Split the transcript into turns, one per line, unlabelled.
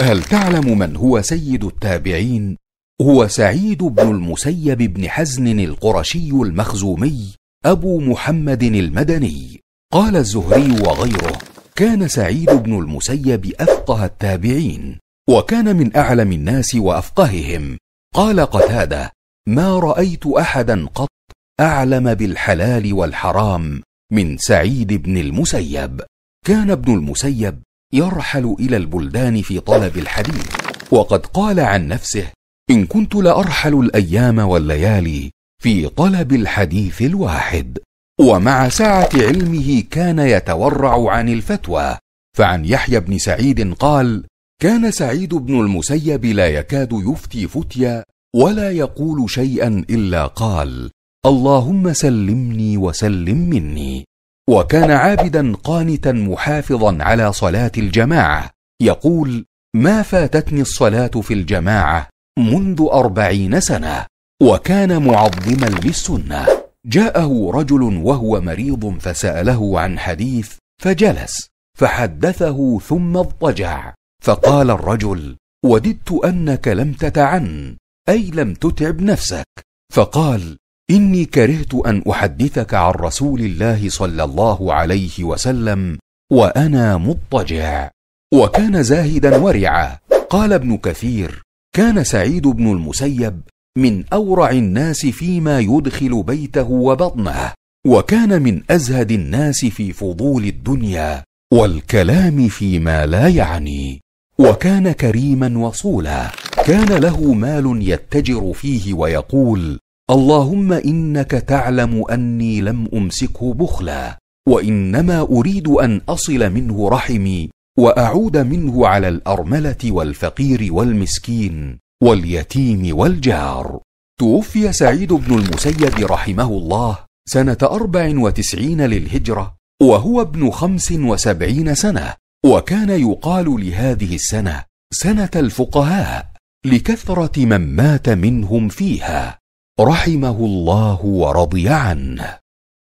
هل تعلم من هو سيد التابعين هو سعيد بن المسيب بن حزن القرشي المخزومي ابو محمد المدني قال الزهري وغيره كان سعيد بن المسيب افقه التابعين وكان من اعلم الناس وافقههم قال قتاده ما رايت احدا قط اعلم بالحلال والحرام من سعيد بن المسيب كان ابن المسيب يرحل الى البلدان في طلب الحديث وقد قال عن نفسه ان كنت لارحل الايام والليالي في طلب الحديث الواحد ومع سعه علمه كان يتورع عن الفتوى فعن يحيى بن سعيد قال كان سعيد بن المسيب لا يكاد يفتي فتيا ولا يقول شيئا الا قال اللهم سلمني وسلم مني وكان عابدا قانتا محافظا على صلاه الجماعه يقول ما فاتتني الصلاه في الجماعه منذ اربعين سنه وكان معظما للسنه جاءه رجل وهو مريض فساله عن حديث فجلس فحدثه ثم اضطجع فقال الرجل وددت انك لم تتعن اي لم تتعب نفسك فقال اني كرهت ان احدثك عن رسول الله صلى الله عليه وسلم وانا مضطجع وكان زاهدا ورعا قال ابن كثير كان سعيد بن المسيب من اورع الناس فيما يدخل بيته وبطنه وكان من ازهد الناس في فضول الدنيا والكلام فيما لا يعني وكان كريما وصولا كان له مال يتجر فيه ويقول اللهم انك تعلم اني لم امسكه بخلا وانما اريد ان اصل منه رحمي واعود منه على الارمله والفقير والمسكين واليتيم والجار توفي سعيد بن المسيب رحمه الله سنه اربع وتسعين للهجره وهو ابن خمس وسبعين سنه وكان يقال لهذه السنه سنه الفقهاء لكثره من مات منهم فيها رحمه الله ورضي عنه